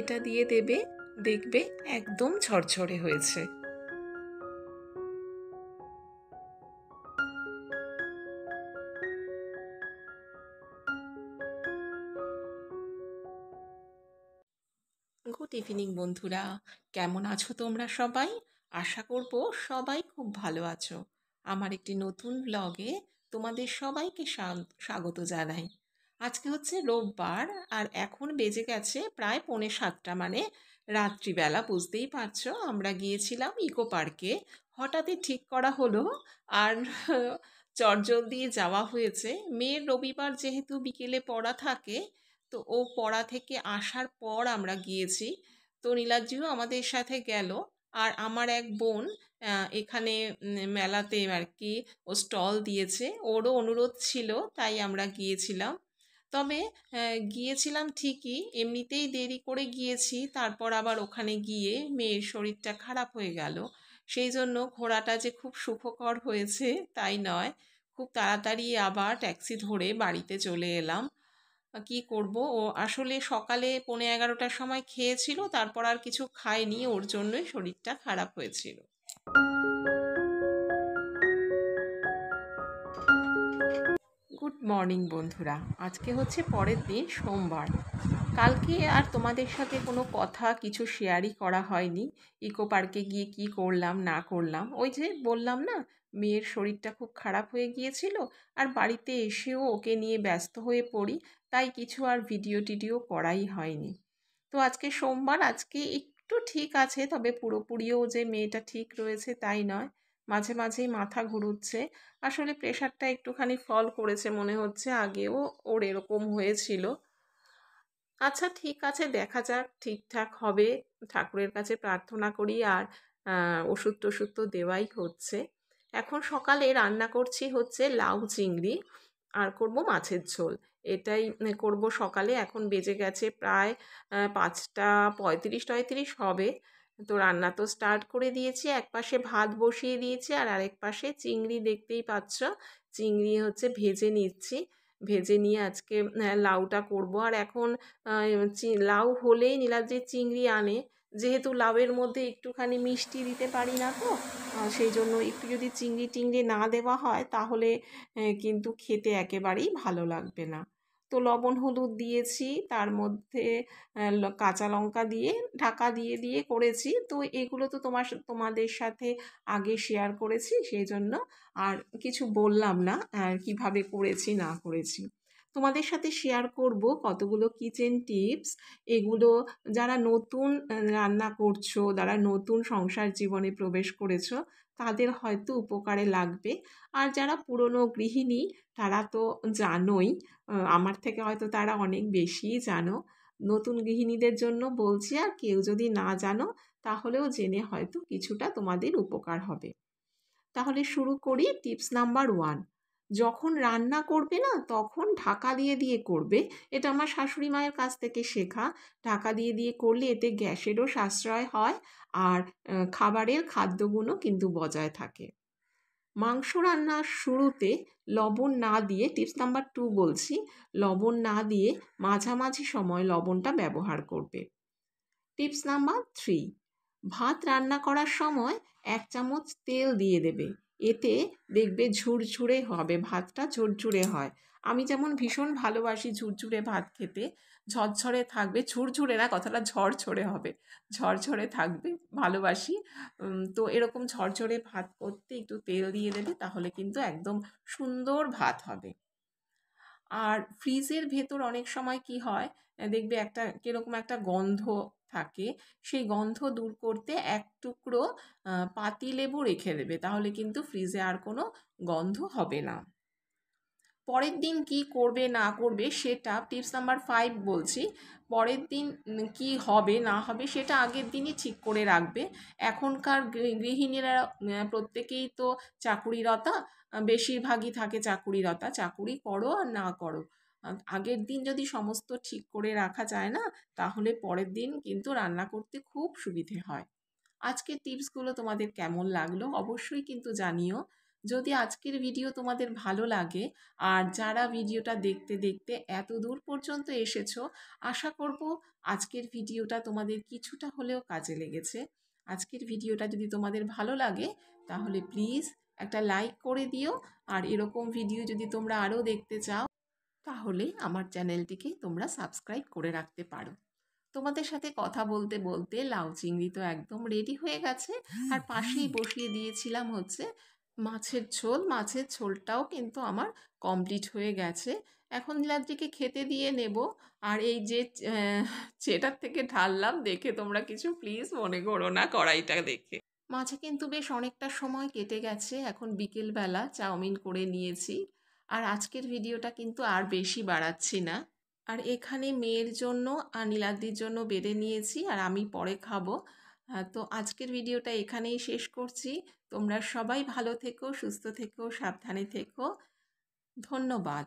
এটা দিয়ে দেবে দেখবে একদম ঝরঝরে হয়েছে গুড ইভিনিং বন্ধুরা কেমন আছো তোমরা সবাই আশা করব সবাই খুব ভালো আছো আমার একটি নতুন ব্লগে তোমাদের সবাইকে স্বাগত জানাই আজকে হচ্ছে রোববার আর এখন বেজে গেছে প্রায় পৌনে সাতটা মানে রাত্রিবেলা বুঝতেই পারছো আমরা গিয়েছিলাম ইকো পার্কে হঠাৎই ঠিক করা হলো আর জলদি যাওয়া হয়েছে মেয়ের রবিবার যেহেতু বিকেলে পড়া থাকে তো ও পড়া থেকে আসার পর আমরা গিয়েছি তো নীলাজিও আমাদের সাথে গেল আর আমার এক বোন এখানে মেলাতে আর কি ও স্টল দিয়েছে ওরও অনুরোধ ছিল তাই আমরা গিয়েছিলাম তবে গিয়েছিলাম ঠিকই এমনিতেই দেরি করে গিয়েছি তারপর আবার ওখানে গিয়ে মেয়ের শরীরটা খারাপ হয়ে গেল সেই জন্য ঘোরাটা যে খুব সুখকর হয়েছে তাই নয় খুব তাড়াতাড়ি আবার ট্যাক্সি ধরে বাড়িতে চলে এলাম কি করব ও আসলে সকালে পৌনে এগারোটার সময় খেয়েছিল তারপর আর কিছু খায়নি ওর জন্যই শরীরটা খারাপ হয়েছিল গুড মর্নিং বন্ধুরা আজকে হচ্ছে পরের দিন সোমবার কালকে আর তোমাদের সাথে কোনো কথা কিছু শেয়ারই করা হয়নি ইকো পার্কে গিয়ে কি করলাম না করলাম ওই যে বললাম না মেয়ের শরীরটা খুব খারাপ হয়ে গিয়েছিল আর বাড়িতে এসেও ওকে নিয়ে ব্যস্ত হয়ে পড়ি তাই কিছু আর ভিডিও টিডিও করাই হয়নি তো আজকে সোমবার আজকে একটু ঠিক আছে তবে পুরোপুরিও যে মেয়েটা ঠিক রয়েছে তাই নয় মাঝে মাঝেই মাথা ঘুরুচ্ছে আসলে প্রেশারটা একটুখানি ফল করেছে মনে হচ্ছে আগেও ওর এরকম হয়েছিল আচ্ছা ঠিক আছে দেখা যাক ঠিকঠাক হবে ঠাকুরের কাছে প্রার্থনা করি আর ওষুধ টষুধ তো দেওয়াই হচ্ছে এখন সকালে রান্না করছি হচ্ছে লাউ চিংড়ি আর করব মাছের ঝোল এটাই করব সকালে এখন বেজে গেছে প্রায় পাঁচটা পঁয়ত্রিশ টয়ত্রিশ হবে তো রান্না তো স্টার্ট করে দিয়েছি এক পাশে ভাত বসিয়ে দিয়েছি আর আরেক পাশে চিংড়ি দেখতেই পাচ্ছ চিংড়ি হচ্ছে ভেজে নিচ্ছি ভেজে নিয়ে আজকে লাউটা করব আর এখন লাউ হলেই যে চিংড়ি আনে যেহেতু লাউয়ের মধ্যে একটুখানি মিষ্টি দিতে পারি না তো সেই জন্য একটু যদি চিংড়ি টিংড়ি না দেওয়া হয় তাহলে কিন্তু খেতে একেবারেই ভালো লাগবে না তো লবণ হলুদ দিয়েছি তার মধ্যে কাঁচা লঙ্কা দিয়ে ঢাকা দিয়ে দিয়ে করেছি তো এগুলো তো তোমার তোমাদের সাথে আগে শেয়ার করেছি সেই জন্য আর কিছু বললাম না আর কীভাবে করেছি না করেছি তোমাদের সাথে শেয়ার করব কতগুলো কিচেন টিপস এগুলো যারা নতুন রান্না করছো যারা নতুন সংসার জীবনে প্রবেশ করেছো তাদের হয়তো উপকারে লাগবে আর যারা পুরনো গৃহিণী তারা তো জানোই আমার থেকে হয়তো তারা অনেক বেশিই জানো নতুন গৃহিণীদের জন্য বলছি আর কেউ যদি না জানো তাহলেও জেনে হয়তো কিছুটা তোমাদের উপকার হবে তাহলে শুরু করি টিপস নাম্বার ওয়ান যখন রান্না করবে না তখন ঢাকা দিয়ে দিয়ে করবে এটা আমার শাশুড়ি মায়ের কাছ থেকে শেখা ঢাকা দিয়ে দিয়ে করলে এতে গ্যাসেরও সাশ্রয় হয় আর খাবারের খাদ্যগুণও কিন্তু বজায় থাকে মাংস রান্নার শুরুতে লবণ না দিয়ে টিপস নাম্বার টু বলছি লবণ না দিয়ে মাঝামাঝি সময় লবণটা ব্যবহার করবে টিপস নাম্বার থ্রি ভাত রান্না করার সময় এক চামচ তেল দিয়ে দেবে এতে দেখবে ঝুরঝুরে হবে ভাতটা ঝুরঝুরে হয় আমি যেমন ভীষণ ভালোবাসি ঝুরঝুরে ভাত খেতে ঝরঝরে থাকবে ঝুরঝুরে না কথাটা ঝরঝরে হবে ঝরঝরে থাকবে ভালোবাসি তো এরকম ঝরঝরে ভাত করতে একটু তেল দিয়ে দেবে তাহলে কিন্তু একদম সুন্দর ভাত হবে আর ফ্রিজের ভেতর অনেক সময় কি হয় দেখবে একটা কীরকম একটা গন্ধ থাকে সেই গন্ধ দূর করতে এক টুকরো পাতিলেবু রেখে দেবে তাহলে কিন্তু ফ্রিজে আর কোনো গন্ধ হবে না পরের দিন কি করবে না করবে সেটা টিপস নাম্বার ফাইভ বলছি পরের দিন কি হবে না হবে সেটা আগের দিনই ঠিক করে রাখবে এখনকার গৃহিণীরা প্রত্যেকেই তো চাকুরিরতা বেশিরভাগই থাকে চাকুরিরতা চাকুরি করো আর না করো আগের দিন যদি সমস্ত ঠিক করে রাখা যায় না তাহলে পরের দিন কিন্তু রান্না করতে খুব সুবিধে হয় আজকের টিপসগুলো তোমাদের কেমন লাগলো অবশ্যই কিন্তু জানিও যদি আজকের ভিডিও তোমাদের ভালো লাগে আর যারা ভিডিওটা দেখতে দেখতে এত দূর পর্যন্ত এসেছো আশা করব আজকের ভিডিওটা তোমাদের কিছুটা হলেও কাজে লেগেছে আজকের ভিডিওটা যদি তোমাদের ভালো লাগে তাহলে প্লিজ একটা লাইক করে দিও আর এরকম ভিডিও যদি তোমরা আরও দেখতে চাও তাহলে আমার চ্যানেলটিকে তোমরা সাবস্ক্রাইব করে রাখতে পারো তোমাদের সাথে কথা বলতে বলতে লাউ চিংড়ি তো একদম রেডি হয়ে গেছে হ্যাঁ, আর পাশেই হ্যাঁ। বসিয়ে দিয়েছিলাম হচ্ছে মাছের ঝোল মাছের ঝোলটাও কিন্তু আমার কমপ্লিট হয়ে গেছে এখন লাদ্রিকে খেতে দিয়ে নেব আর এই যে চেটার থেকে ঢাললাম দেখে তোমরা কিছু প্লিজ মনে করো না কড়াইটা দেখে মাছে কিন্তু বেশ অনেকটা সময় কেটে গেছে এখন বিকেলবেলা চাউমিন করে নিয়েছি আর আজকের ভিডিওটা কিন্তু আর বেশি বাড়াচ্ছি না আর এখানে মেয়ের জন্য আর নীলাদির জন্য বেড়ে নিয়েছি আর আমি পরে খাবো তো আজকের ভিডিওটা এখানেই শেষ করছি তোমরা সবাই ভালো থেকো সুস্থ থেকো সাবধানে থেকো ধন্যবাদ